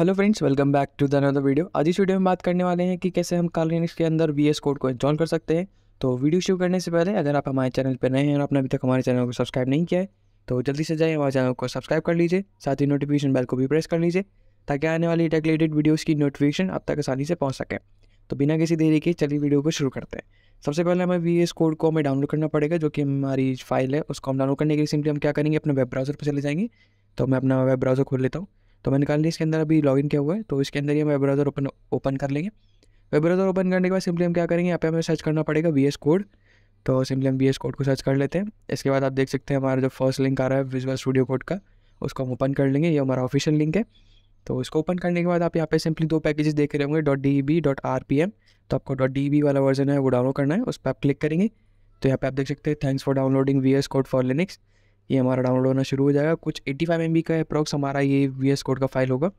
hello friends welcome back to the another video आज इस video में बात करने वाले हैं कि कैसे हम काल लिनक्स के अंदर वी कोड को इंस्टॉल कर सकते हैं तो वीडियो शुरू करने से पहले अगर आप हमारे चैनल पर नए हैं और आपने अभी तक हमारे चैनल को सब्सक्राइब नहीं किया है तो जल्दी से जाइए हमारे चैनल को सब्सक्राइब कर लीजिए साथ ही नोटिफिकेशन बेल को भी प्रेस कर लीजिए ताकि आने वाली टेक रिलेटेड वीडियोज़ की नोटिफिकेशन आप तक आसानी से पहुँच सकें तो बिना किसी देरी के चलिए वीडियो को शुरू करते हैं सबसे पहले हमें वी एस कोड को हमें डाउनलोड करना पड़ेगा जो कि हमारी फाइल है उसको हम डाउनलोड करने के लिए सिंपली हम क्या करेंगे अपने वेब ब्राउज़र पर चले जाएंगे तो मैं अपना वेब ब्राउज़र खोल लेता हूँ तो मैं निकाल लिया इसके अंदर अभी लॉगिन किया हुआ है तो इसके अंदर ही हम वेब ब्राउज़र ओपन ओपन कर लेंगे वेब ब्राउज़र ओपन करने के बाद सिंपली हम क्या करेंगे यहाँ पे हमें सर्च करना पड़ेगा वी एस कोड तो सिंपली हम वी एस कोड को सर्च कर लेते हैं इसके बाद आप देख सकते हैं हमारा जो फर्स्ट लिंक आ रहा है विजुअल स्टूडियो कोड का उसको हम ओपन कर लेंगे ये हमारा ऑफिशियल लिंक है तो इसको ओपन करने के बाद आप यहाँ पे सिंपली दो पैकेजेस देख रहे होंगे dot D B dot R P M तो आपको डॉट डी बी वाला वर्जन है वो डाउनलोड करना है उस पर आप क्लिक करेंगे तो यहाँ पे आप देख सकते हैं thanks for downloading V S code for Linux ये हमारा डाउनलोड होना शुरू हो जाएगा कुछ 85 फाइव एम का अप्रॉक्स हमारा ये वी एस कोड का फाइल होगा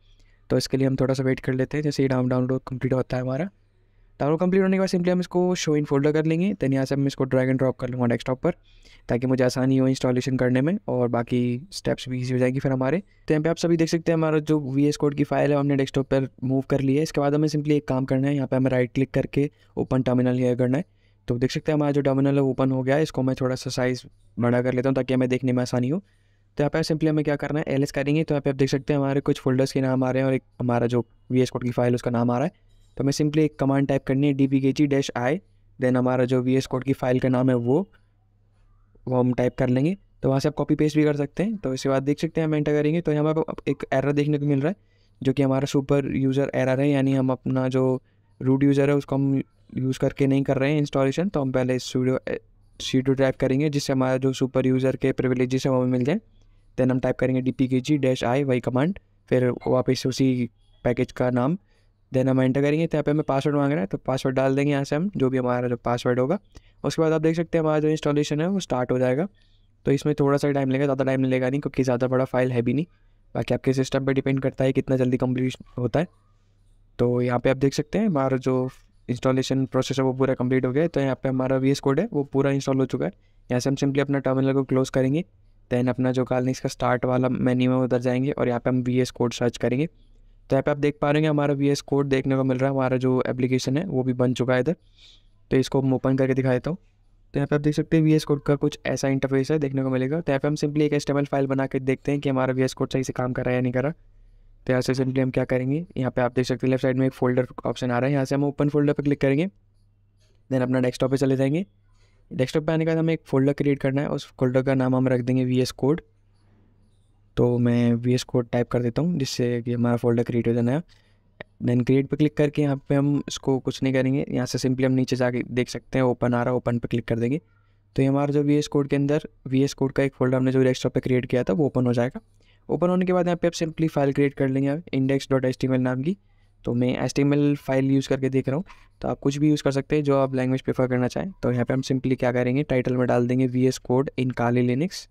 तो इसके लिए हम थोड़ा सा वेट कर लेते हैं जैसे ये डाउन डाउनलोड कंप्लीट होता है हमारा डाउनलोड कंप्लीट होने के बाद सिंपली हम इसको शो इन फोल्डर कर लेंगे दैन यहाँ से हम इसको ड्रैग एंड ड्रॉप कर लूँगा डेस्कटॉप पर ताकि मुझे आसानी हो इंस्टॉलेशन करने में और बाकी स्टेप्स भी ईजी हो जाएगी फिर हमारे तो यहाँ पे आप सभी देख सकते हैं हमारा जो वी एस कोड की फाइल है हमने डेस्कटॉप पर मूव कर लिया है इसके बाद हमें सिंपली एक काम करना है यहाँ पर हमें राइट क्लिक करके ओपन टर्मिनल हेयर करना है तो देख सकते हैं हमारा जो टर्मिनल है ओपन हो गया है इसको मैं थोड़ा सा साइज़ बड़ा कर लेता हूँ ताकि हमें देखने में आसानी हो तो यहाँ पे सिंपली हमें क्या करना है एल करेंगे तो यहाँ पे आप देख सकते हैं हमारे कुछ फोल्डर्स के नाम आ रहे हैं और एक हमारा जो वी एस कोड की फाइल उसका नाम आ रहा है तो हमें सिंपली एक कमांड टाइप करनी है D P K G dash आई देन हमारा जो वी एस कोड की फ़ाइल का नाम है वो वो हम टाइप कर लेंगे तो वहाँ से आप कॉपी पेस्ट भी कर सकते हैं तो इसके बाद देख सकते हैं हम एंटर करेंगे तो यहाँ पर एक एरर देखने को मिल रहा है जो कि हमारा सुपर यूज़र एरर है यानी हम अपना जो रूट यूज़र है उसको हम यूज़ करके नहीं कर रहे हैं इंस्टॉलेशन तो हम पहले स्टूडियो स्टूडियो टाइप करेंगे जिससे हमारा जो सुपर यूज़र के प्रिविलेजेस हैं वो मिल जाए देन हम टाइप करेंगे D P K G dash I Y command फिर वापस उसी पैकेज का नाम देन हम एंटर करेंगे तो यहाँ पे हमें पासवर्ड मांग रहे हैं तो पासवर्ड डाल देंगे यहाँ से हम जो भी हमारा जो पासवर्ड होगा उसके बाद आप देख सकते हैं हमारा जो इंस्टॉलेशन है वो स्टार्ट हो जाएगा तो इसमें थोड़ा सा टाइम लगेगा ज़्यादा टाइम लगेगा नहीं क्योंकि ज़्यादा बड़ा फाइल है भी नहीं बाकी आपके सिस्टम पर डिपेंड करता है कितना जल्दी कम्प्लीट होता है तो यहाँ पर आप देख सकते हैं हमारा जो इंस्टॉलेशन प्रोसेस है वो पूरा कंप्लीट हो गया तो यहाँ पे हमारा वी कोड है वो पूरा इंस्टॉल हो चुका है यहाँ से हम सिंपली अपना टर्मिनल को क्लोज करेंगे दैन अपना जो कालनिक्स का स्टार्ट वाला मेन्यू है उधर जाएंगे और यहाँ पे हम वी कोड सर्च करेंगे तो यहाँ पे आप देख पा रहे हैं हमारा वी कोड देखने को मिल रहा है हमारा जो एप्लीकेशन है वो भी बन चुका है इधर तो इसको हम ओपन करके दिखा देता हूँ तो यहाँ पे आप देख सकते हैं वी कोड का कुछ ऐसा इंटरफेस है देखने को मिलेगा तो यहाँ पे हम सिंपली एक एस्टेबल फाइल बना के देखते हैं कि हमारा वी कोड सही से काम कर रहा है या नहीं कर रहा तो यहाँ से सिंपली हम क्या करेंगे यहाँ पे आप देख सकते हैं लेफ्ट साइड में एक फोल्डर ऑप्शन आ रहा है यहाँ से हम ओपन फोल्डर पर क्लिक करेंगे देन अपना डेस्कटॉप पे चले जाएंगे डेस्कटॉप पे आने के बाद हमें एक फोल्डर क्रिएट करना है उस फोल्डर का नाम हम रख देंगे वी एस कोड तो मैं वी एस कोड टाइप कर देता हूँ जिससे कि हमारा फोल्डर क्रिएट हो जाना है देन क्रिएट पर क्लिक करके यहाँ पर हम इसको कुछ नहीं करेंगे यहाँ से सिंपली हम नीचे जाके देख सकते हैं ओपन आ रहा है ओपन पर क्लिक कर देंगे तो ये हमारा जो वी एस कोड के अंदर वी एस कोड का एक फोल्डर हमने जो डेस्कटॉप पर क्रिएट किया था वो ओपन हो जाएगा ओपन होने के बाद यहाँ पे आप सिंपली फाइल क्रिएट कर लेंगे आप इंडेक्स डॉट एल नाम की तो मैं एल फाइल यूज़ करके देख रहा हूँ तो आप कुछ भी यूज़ कर सकते हैं जो आप लैंग्वेज प्रेफर करना चाहें तो यहाँ पे हम सिंपली क्या करेंगे टाइटल में डाल देंगे V S code in Kali Linux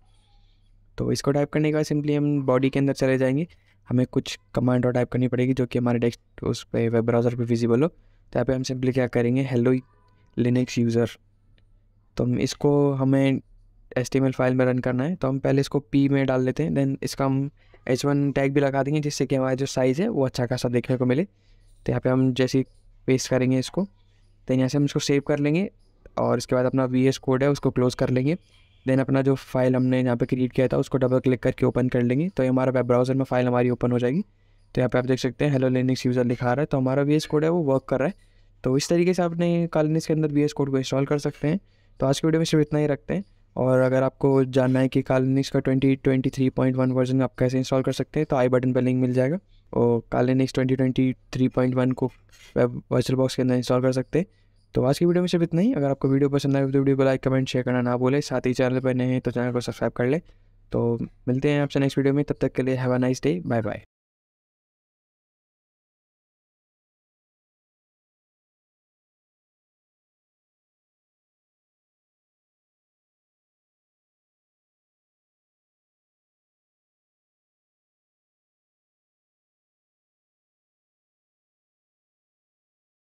तो इसको टाइप करने के बाद सिंपली हम बॉडी के अंदर चले जाएंगे हमें कुछ कमांड और टाइप करनी पड़ेगी जो कि हमारे डेस्क उस पर वेब ब्राउज़र पर विजिबल हो तो यहाँ पर हम सिंपली क्या करेंगे हेलो लिनक्स यूज़र तो हम इसको हमें एस फाइल में रन करना है तो हम पहले इसको पी में डाल लेते हैं देन इसका हम एच वन टैग भी लगा देंगे जिससे कि हमारा जो साइज़ है वो अच्छा खासा देखने को मिले तो यहाँ पर हम जैसे पेस्ट करेंगे इसको देन यहाँ से हम इसको सेव कर लेंगे और इसके बाद अपना वी कोड है उसको क्लोज़ कर लेंगे देन अपना जो फाइल हमने यहाँ पे क्रिएट किया था उसको डबल क्लिक करके ओपन कर लेंगे तो ये हमारा वेब ब्राउज़र में फाइल हमारी ओपन हो जाएगी तो यहाँ पे आप देख सकते हैं हेलो लिनक्स यूज़र लिखा रहा है तो हमारा वी कोड है वो वर्क कर रहा है तो इस तरीके से आपने कालिनिस के अंदर वी कोड को इंस्टॉल कर सकते हैं तो आज की वीडियो में सिर्फ इतना ही रखते हैं और अगर आपको जानना है कि कालिनिक्स का twenty twenty three point one version आप कैसे इंस्टॉल कर सकते हैं तो आई बटन पर लिंक मिल जाएगा और Kali Linux twenty twenty three point one को वर्चुअल बॉक्स के अंदर इंस्टॉल कर सकते हैं तो आज की वीडियो में सिर्फ इतना ही अगर आपको वीडियो पसंद आए तो वीडियो को लाइक कमेंट शेयर करना ना बोले साथ ही चैनल पर नए हैं तो चैनल को सब्सक्राइब कर ले तो मिलते हैं आपसे नेक्स्ट वीडियो में तब तक के लिए have a nice day bye bye